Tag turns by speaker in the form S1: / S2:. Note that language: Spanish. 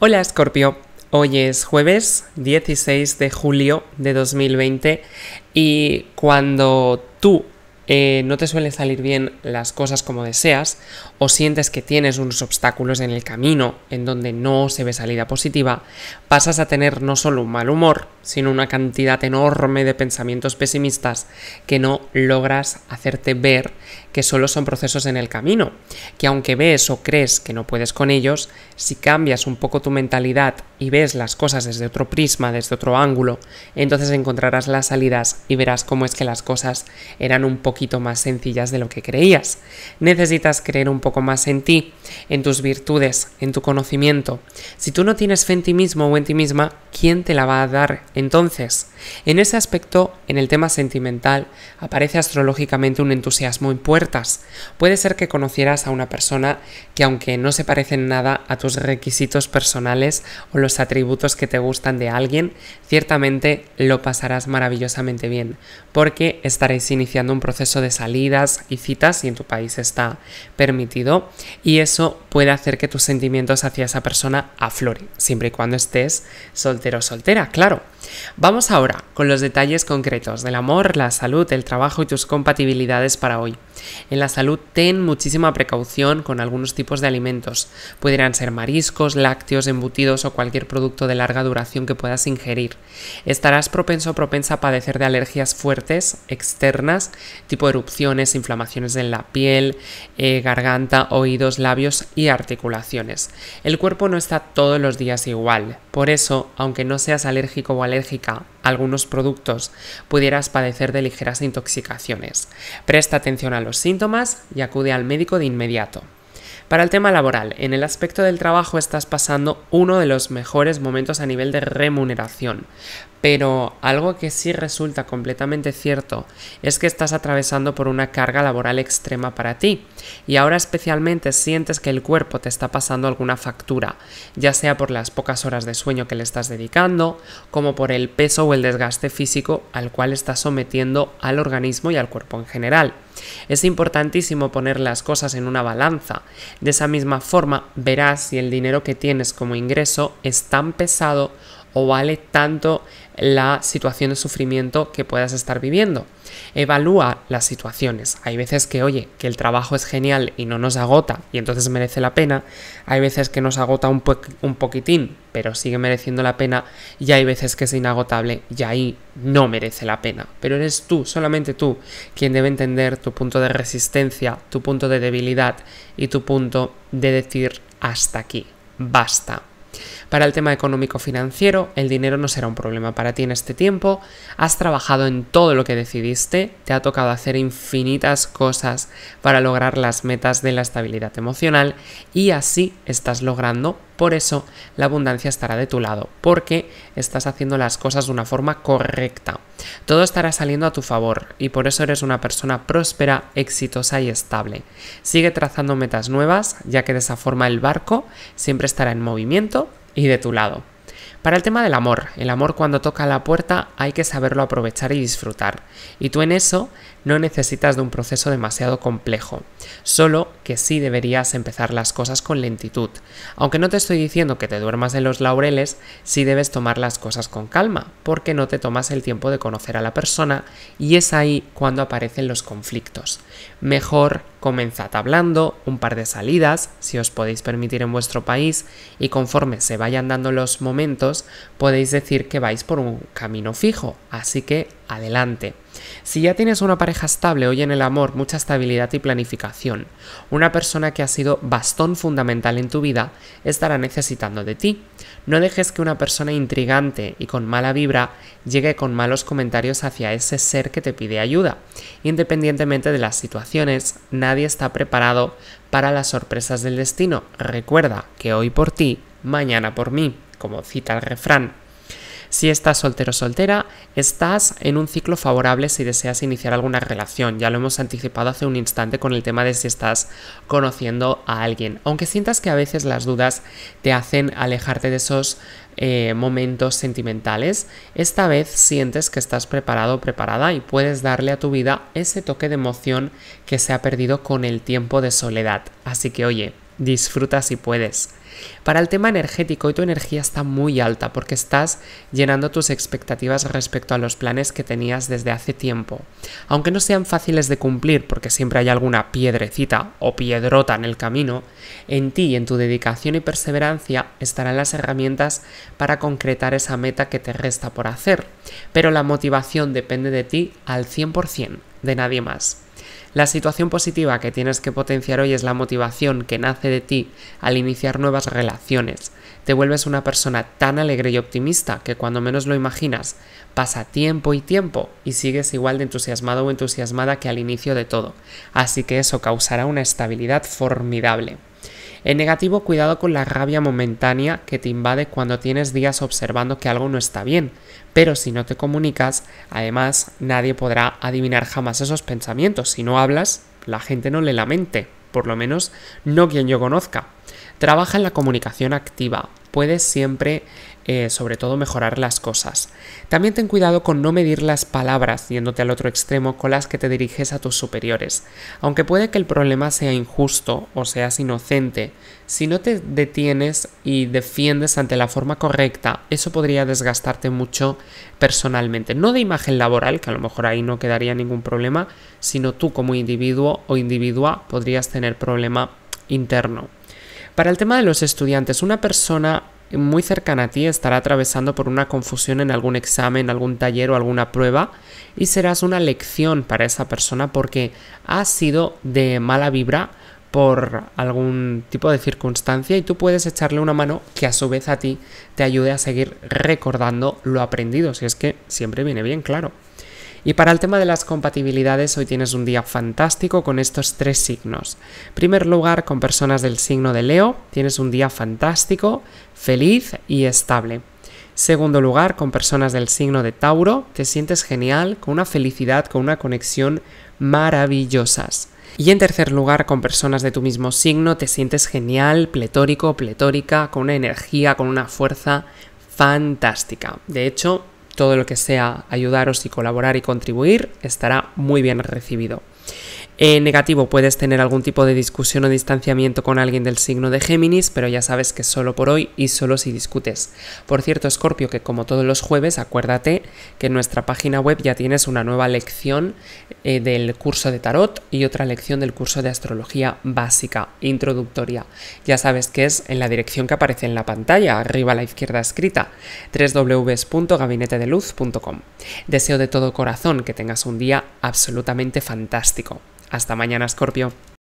S1: Hola Scorpio, hoy es jueves 16 de julio de 2020 y cuando tú eh, no te suelen salir bien las cosas como deseas o sientes que tienes unos obstáculos en el camino en donde no se ve salida positiva, pasas a tener no solo un mal humor, sino una cantidad enorme de pensamientos pesimistas que no logras hacerte ver que solo son procesos en el camino, que aunque ves o crees que no puedes con ellos, si cambias un poco tu mentalidad y ves las cosas desde otro prisma, desde otro ángulo, entonces encontrarás las salidas y verás cómo es que las cosas eran un poquito más sencillas de lo que creías. Necesitas creer un poco más en ti, en tus virtudes, en tu conocimiento. Si tú no tienes fe en ti mismo o en ti misma, ¿quién te la va a dar entonces? En ese aspecto, en el tema sentimental, aparece astrológicamente un entusiasmo impuesto Puede ser que conocieras a una persona que aunque no se parecen nada a tus requisitos personales o los atributos que te gustan de alguien, ciertamente lo pasarás maravillosamente bien, porque estaréis iniciando un proceso de salidas y citas si en tu país está permitido y eso puede hacer que tus sentimientos hacia esa persona afloren, siempre y cuando estés soltero o soltera, claro. Vamos ahora con los detalles concretos del amor, la salud, el trabajo y tus compatibilidades para hoy. En la salud ten muchísima precaución con algunos tipos de alimentos. Podrían ser mariscos, lácteos, embutidos o cualquier producto de larga duración que puedas ingerir. Estarás propenso o propensa a padecer de alergias fuertes, externas, tipo erupciones, inflamaciones en la piel, eh, garganta, oídos, labios y articulaciones. El cuerpo no está todos los días igual, por eso, aunque no seas alérgico o alérgica a algunos productos, pudieras padecer de ligeras intoxicaciones. Presta atención a los síntomas y acude al médico de inmediato. Para el tema laboral, en el aspecto del trabajo estás pasando uno de los mejores momentos a nivel de remuneración. Pero algo que sí resulta completamente cierto es que estás atravesando por una carga laboral extrema para ti y ahora especialmente sientes que el cuerpo te está pasando alguna factura, ya sea por las pocas horas de sueño que le estás dedicando, como por el peso o el desgaste físico al cual estás sometiendo al organismo y al cuerpo en general. Es importantísimo poner las cosas en una balanza. De esa misma forma verás si el dinero que tienes como ingreso es tan pesado o vale tanto la situación de sufrimiento que puedas estar viviendo. Evalúa las situaciones. Hay veces que, oye, que el trabajo es genial y no nos agota y entonces merece la pena. Hay veces que nos agota un, un poquitín, pero sigue mereciendo la pena. Y hay veces que es inagotable y ahí no merece la pena. Pero eres tú, solamente tú, quien debe entender tu punto de resistencia, tu punto de debilidad y tu punto de decir hasta aquí, basta. Para el tema económico-financiero, el dinero no será un problema para ti en este tiempo, has trabajado en todo lo que decidiste, te ha tocado hacer infinitas cosas para lograr las metas de la estabilidad emocional y así estás logrando por eso la abundancia estará de tu lado, porque estás haciendo las cosas de una forma correcta. Todo estará saliendo a tu favor y por eso eres una persona próspera, exitosa y estable. Sigue trazando metas nuevas, ya que de esa forma el barco siempre estará en movimiento y de tu lado. Para el tema del amor, el amor cuando toca la puerta hay que saberlo aprovechar y disfrutar. Y tú en eso no necesitas de un proceso demasiado complejo, solo que sí deberías empezar las cosas con lentitud. Aunque no te estoy diciendo que te duermas en los laureles, sí debes tomar las cosas con calma, porque no te tomas el tiempo de conocer a la persona y es ahí cuando aparecen los conflictos. Mejor comenzad hablando, un par de salidas, si os podéis permitir en vuestro país, y conforme se vayan dando los momentos, podéis decir que vais por un camino fijo, así que adelante. Si ya tienes una pareja estable, hoy en el amor mucha estabilidad y planificación. Una persona que ha sido bastón fundamental en tu vida estará necesitando de ti. No dejes que una persona intrigante y con mala vibra llegue con malos comentarios hacia ese ser que te pide ayuda. Independientemente de las situaciones, nadie está preparado para las sorpresas del destino. Recuerda que hoy por ti, mañana por mí, como cita el refrán. Si estás soltero o soltera, estás en un ciclo favorable si deseas iniciar alguna relación. Ya lo hemos anticipado hace un instante con el tema de si estás conociendo a alguien. Aunque sientas que a veces las dudas te hacen alejarte de esos eh, momentos sentimentales, esta vez sientes que estás preparado o preparada y puedes darle a tu vida ese toque de emoción que se ha perdido con el tiempo de soledad. Así que oye, disfruta si puedes. Para el tema energético, hoy tu energía está muy alta porque estás llenando tus expectativas respecto a los planes que tenías desde hace tiempo. Aunque no sean fáciles de cumplir porque siempre hay alguna piedrecita o piedrota en el camino, en ti y en tu dedicación y perseverancia estarán las herramientas para concretar esa meta que te resta por hacer. Pero la motivación depende de ti al 100%, de nadie más. La situación positiva que tienes que potenciar hoy es la motivación que nace de ti al iniciar nuevas relaciones. Te vuelves una persona tan alegre y optimista que cuando menos lo imaginas, pasa tiempo y tiempo y sigues igual de entusiasmado o entusiasmada que al inicio de todo. Así que eso causará una estabilidad formidable. En negativo, cuidado con la rabia momentánea que te invade cuando tienes días observando que algo no está bien, pero si no te comunicas, además nadie podrá adivinar jamás esos pensamientos. Si no hablas, la gente no le lamente, por lo menos no quien yo conozca. Trabaja en la comunicación activa, puedes siempre eh, sobre todo mejorar las cosas. También ten cuidado con no medir las palabras yéndote al otro extremo con las que te diriges a tus superiores. Aunque puede que el problema sea injusto o seas inocente, si no te detienes y defiendes ante la forma correcta, eso podría desgastarte mucho personalmente. No de imagen laboral, que a lo mejor ahí no quedaría ningún problema, sino tú como individuo o individua podrías tener problema interno. Para el tema de los estudiantes, una persona muy cercana a ti estará atravesando por una confusión en algún examen, algún taller o alguna prueba y serás una lección para esa persona porque ha sido de mala vibra por algún tipo de circunstancia y tú puedes echarle una mano que a su vez a ti te ayude a seguir recordando lo aprendido, si es que siempre viene bien claro. Y para el tema de las compatibilidades, hoy tienes un día fantástico con estos tres signos. primer lugar, con personas del signo de Leo, tienes un día fantástico, feliz y estable. Segundo lugar, con personas del signo de Tauro, te sientes genial, con una felicidad, con una conexión maravillosas. Y en tercer lugar, con personas de tu mismo signo, te sientes genial, pletórico, pletórica, con una energía, con una fuerza fantástica. De hecho, todo lo que sea ayudaros y colaborar y contribuir estará muy bien recibido. En eh, negativo, puedes tener algún tipo de discusión o distanciamiento con alguien del signo de Géminis, pero ya sabes que solo por hoy y solo si discutes. Por cierto, Scorpio, que como todos los jueves, acuérdate que en nuestra página web ya tienes una nueva lección eh, del curso de tarot y otra lección del curso de astrología básica, introductoria. Ya sabes que es en la dirección que aparece en la pantalla, arriba a la izquierda escrita, www.gabinetedeluz.com. Deseo de todo corazón que tengas un día absolutamente fantástico. Hasta mañana, Scorpio.